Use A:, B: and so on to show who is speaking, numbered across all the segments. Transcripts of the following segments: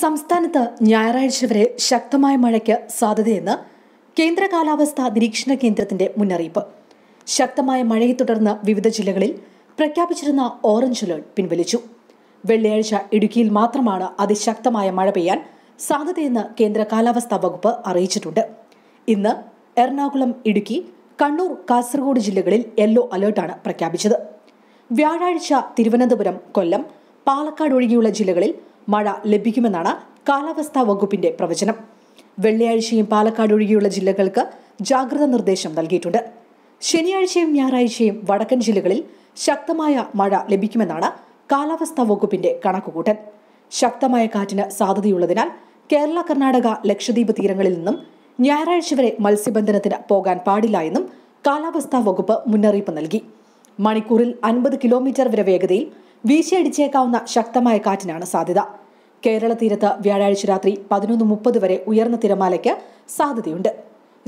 A: സംസ്ഥാനത്ത് ഞായറാഴ്ച വരെ ശക്തമായ മഴയ്ക്ക് സാധ്യതയെന്ന് കേന്ദ്ര കാലാവസ്ഥാ നിരീക്ഷണ കേന്ദ്രത്തിന്റെ മുന്നറിയിപ്പ് ശക്തമായ മഴയെ തുടർന്ന് വിവിധ ജില്ലകളിൽ പ്രഖ്യാപിച്ചിരുന്ന ഓറഞ്ച് അലേർട്ട് പിൻവലിച്ചു വെള്ളിയാഴ്ച ഇടുക്കിയിൽ മാത്രമാണ് അതിശക്തമായ മഴ പെയ്യാൻ സാധ്യതയെന്ന് കേന്ദ്ര കാലാവസ്ഥാ വകുപ്പ് അറിയിച്ചിട്ടുണ്ട് ഇന്ന് എറണാകുളം ഇടുക്കി കണ്ണൂർ കാസർഗോഡ് ജില്ലകളിൽ യെല്ലോ അലേർട്ടാണ് പ്രഖ്യാപിച്ചത് വ്യാഴാഴ്ച തിരുവനന്തപുരം കൊല്ലം പാലക്കാട് ഒഴികെയുള്ള ജില്ലകളിൽ മഴ ലഭിക്കുമെന്നാണ് കാലാവസ്ഥാ വകുപ്പിന്റെ പ്രവചനം വെള്ളിയാഴ്ചയും പാലക്കാട് ഒഴികെയുള്ള ജില്ലകൾക്ക് ജാഗ്രതാ നിർദ്ദേശം നൽകിയിട്ടുണ്ട് ശനിയാഴ്ചയും ഞായറാഴ്ചയും വടക്കൻ ജില്ലകളിൽ ശക്തമായ മഴ ലഭിക്കുമെന്നാണ് കാലാവസ്ഥാ വകുപ്പിന്റെ കണക്കുകൂട്ടൽ ശക്തമായ കാറ്റിന് സാധ്യതയുള്ളതിനാൽ കേരള കർണാടക ലക്ഷദ്വീപ് തീരങ്ങളിൽ നിന്നും ഞായറാഴ്ച വരെ മത്സ്യബന്ധനത്തിന് പോകാൻ പാടില്ല എന്നും കാലാവസ്ഥാ വകുപ്പ് മുന്നറിയിപ്പ് നൽകി മണിക്കൂറിൽ അൻപത് കിലോമീറ്റർ വരെ വേഗതയിൽ വീശിയടിച്ചേക്കാവുന്ന ശക്തമായ കാറ്റിനാണ് സാധ്യത കേരള തീരത്ത് വ്യാഴാഴ്ച രാത്രി പതിനൊന്ന് മുപ്പത് വരെ ഉയർന്ന തിരമാലയ്ക്ക് സാധ്യതയുണ്ട്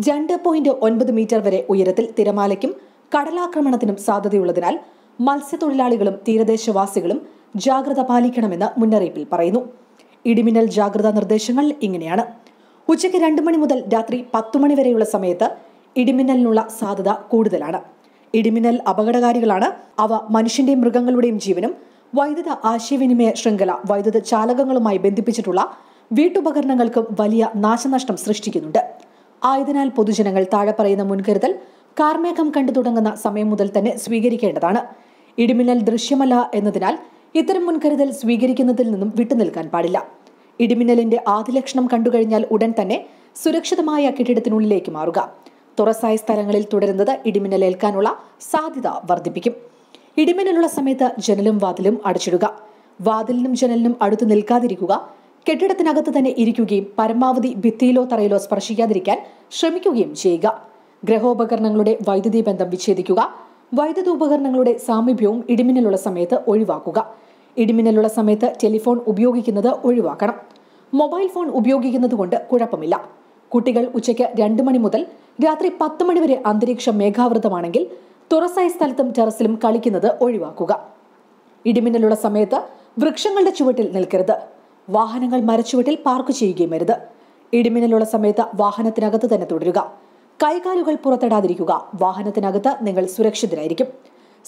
A: രണ്ട് പോയിന്റ് ഒൻപത് മീറ്റർ വരെ ഉയരത്തിൽ തിരമാലയ്ക്കും കടലാക്രമണത്തിനും സാധ്യതയുള്ളതിനാൽ മത്സ്യത്തൊഴിലാളികളും തീരദേശവാസികളും ജാഗ്രത പാലിക്കണമെന്ന് മുന്നറിയിപ്പിൽ പറയുന്നു ഇടിമിന്നൽ ജാഗ്രതാ നിർദ്ദേശങ്ങൾ ഇങ്ങനെയാണ് ഉച്ചയ്ക്ക് രണ്ട് മണി മുതൽ രാത്രി പത്തു മണി വരെയുള്ള സമയത്ത് ഇടിമിന്നലിനുള്ള സാധ്യത കൂടുതലാണ് ഇടിമിന്നൽ അപകടകാരികളാണ് അവ മനുഷ്യന്റെയും മൃഗങ്ങളുടെയും ജീവനും വൈദ്യുത ആശയവിനിമയ ശൃംഖല വൈദ്യുത ചാലകങ്ങളുമായി ബന്ധിപ്പിച്ചിട്ടുള്ള വീട്ടുപകരണങ്ങൾക്കും വലിയ നാശനഷ്ടം സൃഷ്ടിക്കുന്നുണ്ട് ആയതിനാൽ പൊതുജനങ്ങൾ താഴെ പറയുന്ന മുൻകരുതൽ കാർമേഘം കണ്ടു തുടങ്ങുന്ന സമയം മുതൽ തന്നെ സ്വീകരിക്കേണ്ടതാണ് ഇടിമിന്നൽ ദൃശ്യമല്ല എന്നതിനാൽ ഇത്തരം മുൻകരുതൽ സ്വീകരിക്കുന്നതിൽ നിന്നും വിട്ടുനിൽക്കാൻ പാടില്ല ഇടിമിന്നലിന്റെ ആദ്യ ലക്ഷണം കണ്ടുകഴിഞ്ഞാൽ ഉടൻ തന്നെ സുരക്ഷിതമായ കെട്ടിടത്തിനുള്ളിലേക്ക് മാറുക തുറസായ സ്ഥലങ്ങളിൽ തുടരുന്നത് ഇടിമിന്നലേൽക്കാനുള്ള സാധ്യത വർദ്ധിപ്പിക്കും ഇടിമിന്നലുള്ള സമയത്ത് ജനലും വാതിലും അടച്ചിടുക വാതിലിനും ജനലിനും അടുത്ത് നിൽക്കാതിരിക്കുക കെട്ടിടത്തിനകത്ത് തന്നെ ഇരിക്കുകയും പരമാവധി ഭിത്തിയിലോ തറയിലോ സ്പർശിക്കാതിരിക്കാൻ ശ്രമിക്കുകയും ചെയ്യുക ഗ്രഹോപകരണങ്ങളുടെ വൈദ്യുതി ബന്ധം വിച്ഛേദിക്കുക വൈദ്യുത ഉപകരണങ്ങളുടെ സാമീപ്യവും ഇടിമിന്നലുള്ള സമയത്ത് ഒഴിവാക്കുക ഇടിമിന്നലുള്ള സമയത്ത് ടെലിഫോൺ ഉപയോഗിക്കുന്നത് ഒഴിവാക്കണം മൊബൈൽ ഫോൺ ഉപയോഗിക്കുന്നത് കൊണ്ട് കുഴപ്പമില്ല കുട്ടികൾ ഉച്ചയ്ക്ക് രണ്ട് മണി മുതൽ രാത്രി പത്ത് മണി വരെ അന്തരീക്ഷം മേഘാവൃതമാണെങ്കിൽ തുറസായ സ്ഥലത്തും ടെറസിലും കളിക്കുന്നത് ഒഴിവാക്കുക ഇടിമിന്നലുള്ള സമയത്ത് വൃക്ഷങ്ങളുടെ ചുവട്ടിൽ നിൽക്കരുത് വാഹനങ്ങൾ മരച്ചുവട്ടിൽ പാർക്ക് ചെയ്യുകയും വരുത് ഇടിമിന്നലുള്ള സമയത്ത് വാഹനത്തിനകത്ത് തന്നെ തുടരുക കൈകാലുകൾ പുറത്തിടാതിരിക്കുക വാഹനത്തിനകത്ത് നിങ്ങൾ സുരക്ഷിതരായിരിക്കും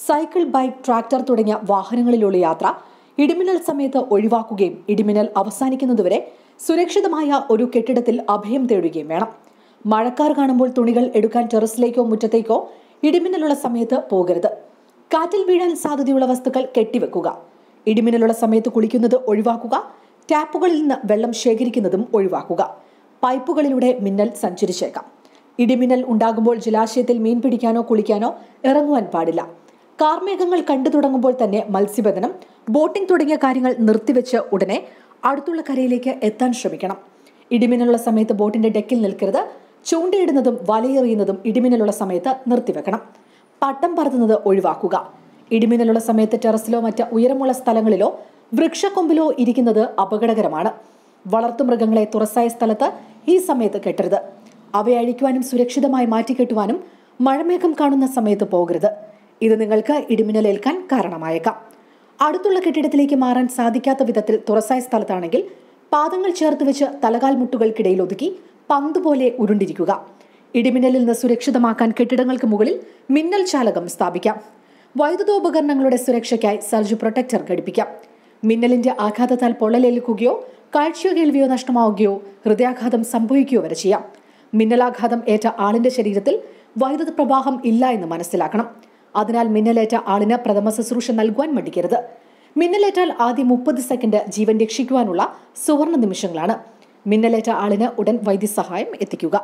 A: സൈക്കിൾ ബൈക്ക് ട്രാക്ടർ തുടങ്ങിയ വാഹനങ്ങളിലുള്ള യാത്ര ഇടിമിന്നൽ സമയത്ത് ഒഴിവാക്കുകയും ഇടിമിന്നൽ അവസാനിക്കുന്നതുവരെ സുരക്ഷിതമായ ഒരു കെട്ടിടത്തിൽ അഭയം തേടുകയും വേണം മഴക്കാർ കാണുമ്പോൾ തുണികൾ എടുക്കാൻ ടെറസിലേക്കോ മുറ്റത്തേക്കോ ഇടിമിന്നലുള്ള സമയത്ത് പോകരുത് കാറ്റിൽ വീഴാൻ സാധ്യതയുള്ള വസ്തുക്കൾ കെട്ടിവെക്കുക ഇടിമിന്നലുള്ള സമയത്ത് കുളിക്കുന്നത് ഒഴിവാക്കുക ടാപ്പുകളിൽ നിന്ന് വെള്ളം ശേഖരിക്കുന്നതും ഒഴിവാക്കുക പൈപ്പുകളിലൂടെ മിന്നൽ സഞ്ചരിച്ചേക്കാം ഇടിമിന്നൽ ഉണ്ടാകുമ്പോൾ ജലാശയത്തിൽ മീൻ പിടിക്കാനോ കുളിക്കാനോ ഇറങ്ങുവാൻ പാടില്ല കാർമേഘങ്ങൾ കണ്ടു തുടങ്ങുമ്പോൾ തന്നെ മത്സ്യബന്ധനം ബോട്ടിംഗ് തുടങ്ങിയ കാര്യങ്ങൾ നിർത്തിവെച്ച് ഉടനെ അടുത്തുള്ള കരയിലേക്ക് എത്താൻ ശ്രമിക്കണം ഇടിമിന്നലുള്ള സമയത്ത് ബോട്ടിന്റെ ഡെക്കിൽ നിൽക്കരുത് ചൂണ്ടയിടുന്നതും വലയെറിയുന്നതും ഇടിമിന്നലുള്ള സമയത്ത് നിർത്തിവെക്കണം പട്ടം പറത്തുന്നത് ഒഴിവാക്കുക ഇടിമിന്നലുള്ള സമയത്ത് ടെറസിലോ മറ്റ് ഉയരമുള്ള സ്ഥലങ്ങളിലോ വൃക്ഷക്കൊമ്പിലോ ഇരിക്കുന്നത് അപകടകരമാണ് വളർത്തുമൃഗങ്ങളെ തുറസായ സ്ഥലത്ത് ഈ സമയത്ത് കെട്ടരുത് അവയഴിക്കുവാനും സുരക്ഷിതമായി മാറ്റിക്കെട്ടുവാനും മഴമേഘം കാണുന്ന സമയത്ത് പോകരുത് ഇത് നിങ്ങൾക്ക് ഇടിമിന്നലേൽക്കാൻ കാരണമായേക്കാം അടുത്തുള്ള കെട്ടിടത്തിലേക്ക് മാറാൻ സാധിക്കാത്ത വിധത്തിൽ തുറസായ സ്ഥലത്താണെങ്കിൽ പാദങ്ങൾ ചേർത്ത് വെച്ച് തലകാൽ മുട്ടുകൾക്കിടയിൽ ഒതുക്കി പന്ത് പോലെ ഉരുണ്ടിരിക്കുക ഇടിമിന്നലിൽ നിന്ന് സുരക്ഷിതമാക്കാൻ കെട്ടിടങ്ങൾക്ക് മുകളിൽ മിന്നൽ ചാലകം സ്ഥാപിക്കാം വൈദ്യുതോപകരണങ്ങളുടെ സുരക്ഷയ്ക്കായി സർജ് പ്രൊട്ടക്ടർ ഘടിപ്പിക്കാം മിന്നലിന്റെ ആഘാതത്താൽ പൊള്ളലേൽക്കുകയോ കാഴ്ചയോ കേൾവിയോ നഷ്ടമാവുകയോ ഹൃദയാഘാതം സംഭവിക്കുകയോ വരെ ചെയ്യാം മിന്നലാഘാതം ഏറ്റ ആളിന്റെ ശരീരത്തിൽ വൈദ്യുത പ്രവാഹം ഇല്ല എന്ന് മനസ്സിലാക്കണം അതിനാൽ മിന്നലേറ്റ ആളിന് പ്രഥമ ശുശ്രൂഷ നൽകുവാൻ മടിക്കരുത് മിന്നലേറ്റാൽ ആദ്യ മുപ്പത് സെക്കൻഡ് ജീവൻ രക്ഷിക്കുവാനുള്ള സുവർണ നിമിഷങ്ങളാണ് മിന്നലേറ്റ ആളിന് ഉടൻ വൈദ്യസഹായം എത്തിക്കുക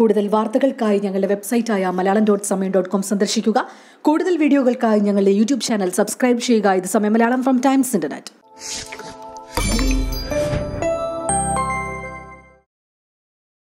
A: കൂടുതൽ വാർത്തകൾക്കായി ഞങ്ങളുടെ വെബ്സൈറ്റായ Malayalam dot Samayam dot com സന്ദർശിക്കുക കൂടുതൽ വീഡിയോകൾക്കായി ഞങ്ങളുടെ യൂട്യൂബ് ചാനൽ സബ്സ്ക്രൈബ് ചെയ്യുക ഇത് സമയം മലയാളം ഫ്രം ടൈംസ് ഇന്റർനെറ്റ്